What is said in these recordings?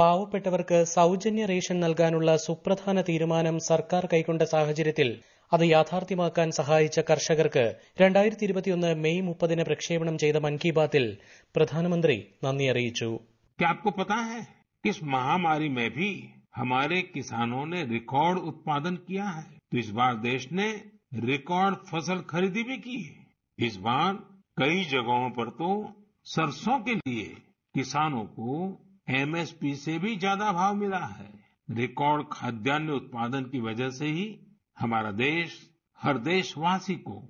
பாவപ്പെട്ടവർക്ക് സൗജന്യ റേഷൻ നൽകാനുള്ള സുപ്രധാന തീരുമാനം സർക്കാർ കൈക്കൊണ്ട സാഹചര്യം അതിനെ യാഥാർത്ഥ്യമാക്കാൻ സഹായിച്ച കർഷകർക്ക് 2021 മെയ് 30 ന് പ്രക്ഷേപണം ചെയ്ത മങ്കിബാത്തിൽ പ്രധാനമന്ത്രി നന്ദി അറിയിച്ചു क्या आपको पता है इस महामारी में भी हमारे किसानों ने रिकॉर्ड उत्पादन किया है तो इस बार देश ने रिकॉर्ड फसल खरीदी भी की इस बार कई जगहों पर तो सरसों के लिए किसानों को एमएसपी से भी ज्यादा भाव मिला है रिकॉर्ड खाद्यान्न उत्पादन की वजह से ही हमारा देश हर देशवासी को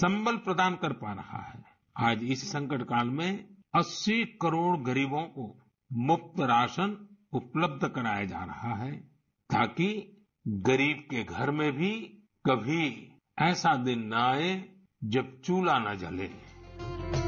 संबल प्रदान कर पा रहा है आज इस संकट काल में 80 करोड़ गरीबों को मुफ्त राशन उपलब्ध कराया जा रहा है ताकि गरीब के घर में भी कभी ऐसा दिन न आए जब चूल्हा न जले